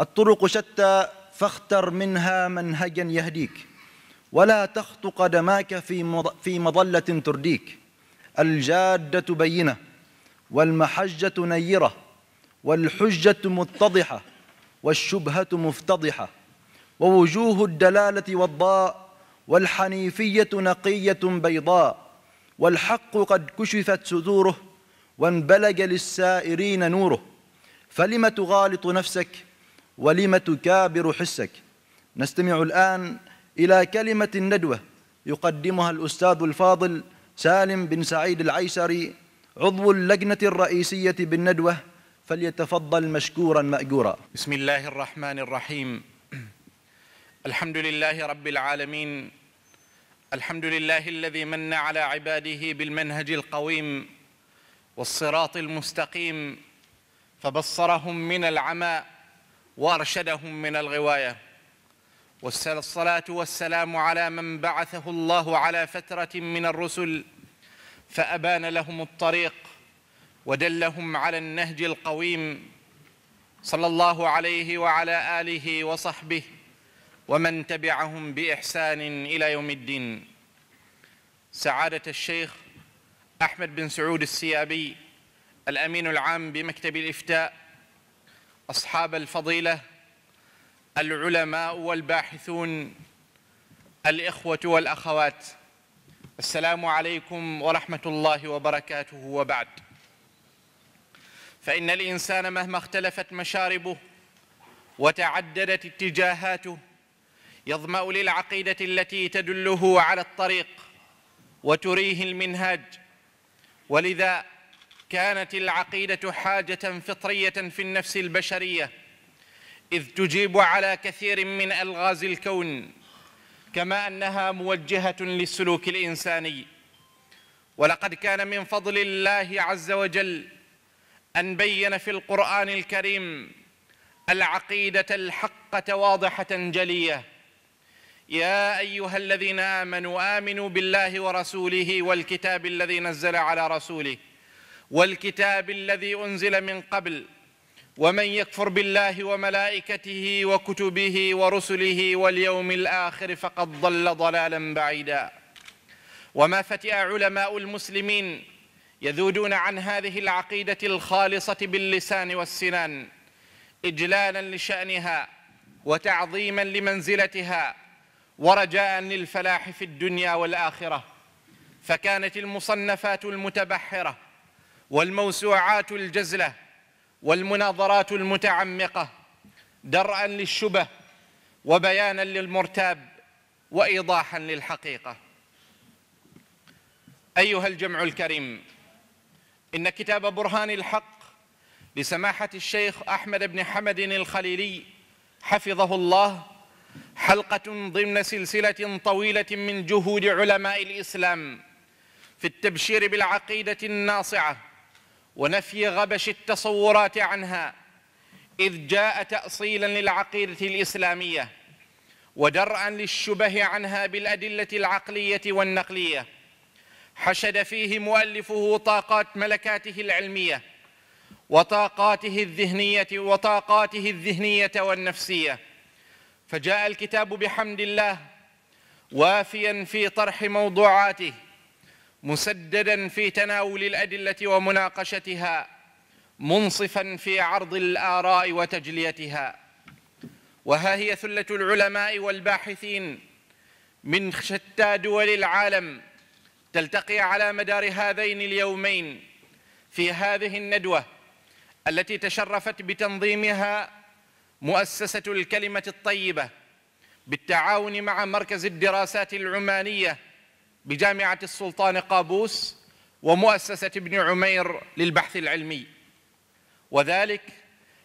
الطرق شتى فاختر منها منهجا يهديك ولا تخط قدماك في في مظلة ترديك الجادة بينة والمحجة نيرة والحجة متضحة والشبهة مفتضحة ووجوه الدلالة والضاء والحنيفية نقية بيضاء والحق قد كشفت سدوره وانبلج للسائرين نوره فلم تغالط نفسك ولم تكابر حسك نستمع الآن إلى كلمة الندوة يقدمها الأستاذ الفاضل سالم بن سعيد العيسري عضو اللجنة الرئيسية بالندوة فليتفضل مشكورا مأجورا بسم الله الرحمن الرحيم الحمد لله رب العالمين الحمد لله الذي من على عباده بالمنهج القويم والصراط المستقيم فبصرهم من العمى وارشدهم من الغوايه والصلاه والسلام على من بعثه الله على فتره من الرسل فابان لهم الطريق ودلهم على النهج القويم صلى الله عليه وعلى اله وصحبه ومن تبعهم باحسان الى يوم الدين سعاده الشيخ احمد بن سعود السيابي الامين العام بمكتب الافتاء أصحاب الفضيلة العلماء والباحثون الإخوة والأخوات السلام عليكم ورحمة الله وبركاته وبعد فإن الإنسان مهما اختلفت مشاربه وتعددت اتجاهاته يظمأ للعقيدة التي تدله على الطريق وتريه المنهاج ولذا كانت العقيدة حاجة فطرية في النفس البشرية إذ تجيب على كثير من ألغاز الكون كما أنها موجهة للسلوك الإنساني ولقد كان من فضل الله عز وجل أن بين في القرآن الكريم العقيدة الحقة واضحة جلية يا أيها الذين آمنوا آمنوا بالله ورسوله والكتاب الذي نزل على رسوله والكتاب الذي أنزل من قبل ومن يكفر بالله وملائكته وكتبه ورسله واليوم الآخر فقد ضل ضلالا بعيدا وما فتئ علماء المسلمين يذودون عن هذه العقيدة الخالصة باللسان والسنان إجلالا لشأنها وتعظيما لمنزلتها ورجاء للفلاح في الدنيا والآخرة فكانت المصنفات المتبحرة والموسوعات الجزله والمناظرات المتعمقه درءا للشبه وبيانا للمرتاب وايضاحا للحقيقه ايها الجمع الكريم ان كتاب برهان الحق لسماحه الشيخ احمد بن حمد الخليلي حفظه الله حلقه ضمن سلسله طويله من جهود علماء الاسلام في التبشير بالعقيده الناصعه ونفي غبش التصورات عنها إذ جاء تأصيلا للعقيدة الإسلامية ودرءا للشبه عنها بالأدلة العقلية والنقلية حشد فيه مؤلفه طاقات ملكاته العلمية وطاقاته الذهنية وطاقاته الذهنية والنفسية فجاء الكتاب بحمد الله وافيا في طرح موضوعاته مسددا في تناول الادله ومناقشتها منصفا في عرض الاراء وتجليتها وها هي ثله العلماء والباحثين من شتى دول العالم تلتقي على مدار هذين اليومين في هذه الندوه التي تشرفت بتنظيمها مؤسسه الكلمه الطيبه بالتعاون مع مركز الدراسات العمانيه بجامعة السلطان قابوس ومؤسسة ابن عمير للبحث العلمي وذلك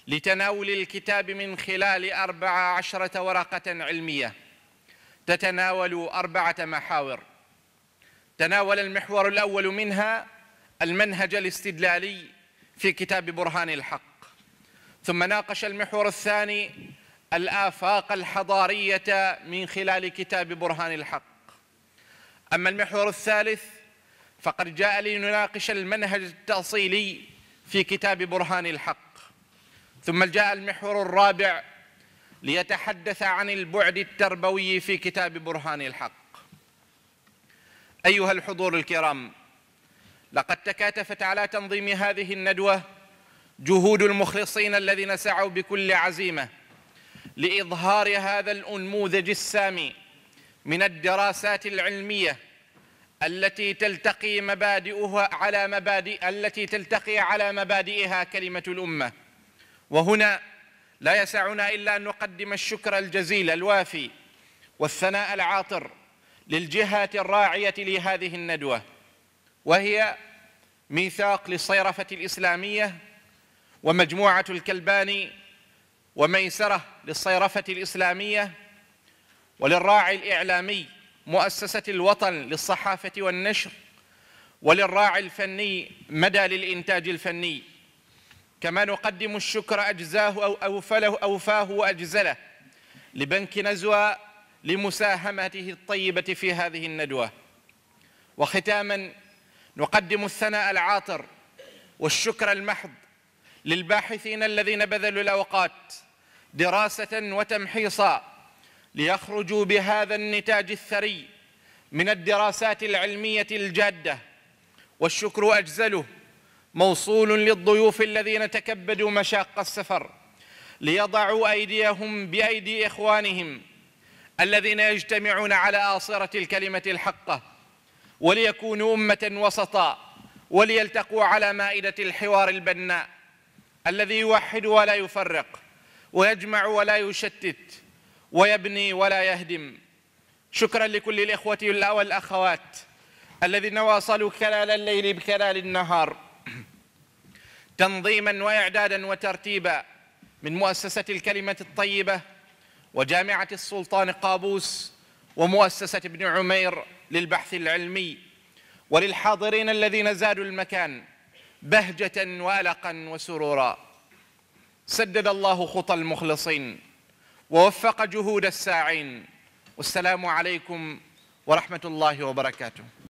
لتناول الكتاب من خلال أربع عشرة ورقة علمية تتناول أربعة محاور تناول المحور الأول منها المنهج الاستدلالي في كتاب برهان الحق ثم ناقش المحور الثاني الآفاق الحضارية من خلال كتاب برهان الحق أما المحور الثالث فقد جاء لنناقش المنهج التأصيلي في كتاب برهان الحق ثم جاء المحور الرابع ليتحدث عن البعد التربوي في كتاب برهان الحق أيها الحضور الكرام لقد تكاتفت على تنظيم هذه الندوة جهود المخلصين الذين سعوا بكل عزيمة لإظهار هذا الأنموذج السامي من الدراسات العلميه التي تلتقي مبادئها على مبادئ التي تلتقي على مبادئها كلمه الامه وهنا لا يسعنا الا ان نقدم الشكر الجزيل الوافي والثناء العاطر للجهه الراعيه لهذه الندوه وهي ميثاق للصيرفه الاسلاميه ومجموعه الكلباني وميسره للصيرفه الاسلاميه وللراعي الإعلامي مؤسسة الوطن للصحافة والنشر وللراعي الفني مدى للإنتاج الفني كما نقدم الشكر أجزاه أو أوفله أوفاه وأجزله لبنك نزوى لمساهمته الطيبة في هذه الندوة وختاما نقدم الثناء العاطر والشكر المحض للباحثين الذين بذلوا الأوقات دراسة وتمحيصا ليخرجوا بهذا النتاج الثري من الدراسات العلمية الجادة والشكر أجزله موصول للضيوف الذين تكبدوا مشاق السفر ليضعوا أيديهم بأيدي إخوانهم الذين يجتمعون على آصرة الكلمة الحقة وليكونوا أمة وسطا وليلتقوا على مائدة الحوار البناء الذي يوحد ولا يفرق ويجمع ولا يشتت ويبني ولا يهدم شكرا لكل الإخوة والأخوات الذين واصلوا خلال الليل بخلال النهار تنظيما وإعدادا وترتيبا من مؤسسة الكلمة الطيبة وجامعة السلطان قابوس ومؤسسة ابن عمير للبحث العلمي وللحاضرين الذين زادوا المكان بهجة وألقا وسرورا سدد الله خطى المخلصين ووفق جهود الساعين والسلام عليكم ورحمه الله وبركاته